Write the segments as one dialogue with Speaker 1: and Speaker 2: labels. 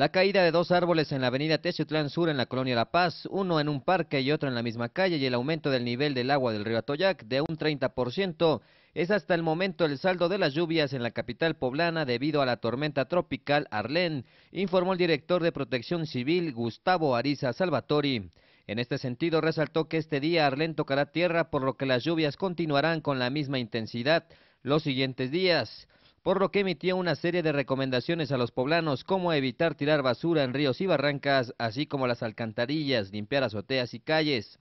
Speaker 1: La caída de dos árboles en la avenida Teciutlán Sur en la colonia La Paz, uno en un parque y otro en la misma calle y el aumento del nivel del agua del río Atoyac de un 30% es hasta el momento el saldo de las lluvias en la capital poblana debido a la tormenta tropical Arlén, informó el director de Protección Civil Gustavo Ariza Salvatori. En este sentido, resaltó que este día Arlén tocará tierra, por lo que las lluvias continuarán con la misma intensidad los siguientes días por lo que emitió una serie de recomendaciones a los poblanos como evitar tirar basura en ríos y barrancas, así como las alcantarillas, limpiar azoteas y calles.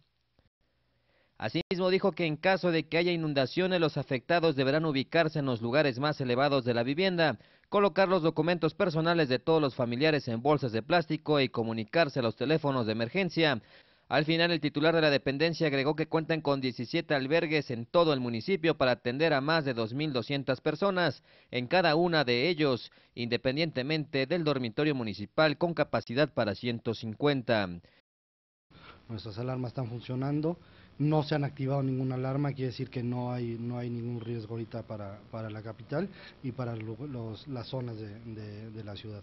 Speaker 1: Asimismo dijo que en caso de que haya inundaciones los afectados deberán ubicarse en los lugares más elevados de la vivienda, colocar los documentos personales de todos los familiares en bolsas de plástico y comunicarse a los teléfonos de emergencia, al final, el titular de la dependencia agregó que cuentan con 17 albergues en todo el municipio para atender a más de 2.200 personas en cada una de ellos, independientemente del dormitorio municipal con capacidad para 150.
Speaker 2: Nuestras alarmas están funcionando, no se han activado ninguna alarma, quiere decir que no hay, no hay ningún riesgo ahorita para, para la capital y para las zonas de la ciudad.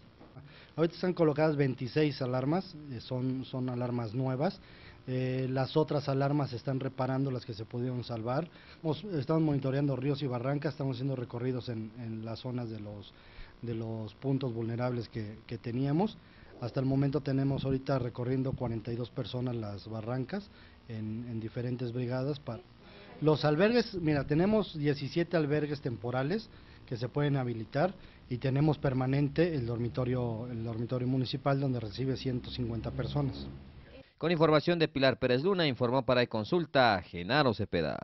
Speaker 2: Ahorita están colocadas 26 alarmas, eh, son, son alarmas nuevas. Eh, las otras alarmas se están reparando, las que se pudieron salvar. Estamos monitoreando ríos y barrancas, estamos haciendo recorridos en, en las zonas de los, de los puntos vulnerables que, que teníamos. Hasta el momento tenemos ahorita recorriendo 42 personas las barrancas en, en diferentes brigadas. Para... Los albergues, mira, tenemos 17 albergues temporales, que se pueden habilitar y tenemos permanente el dormitorio, el dormitorio municipal donde recibe 150 personas.
Speaker 1: Con información de Pilar Pérez Luna, informó para el consulta Genaro Cepeda.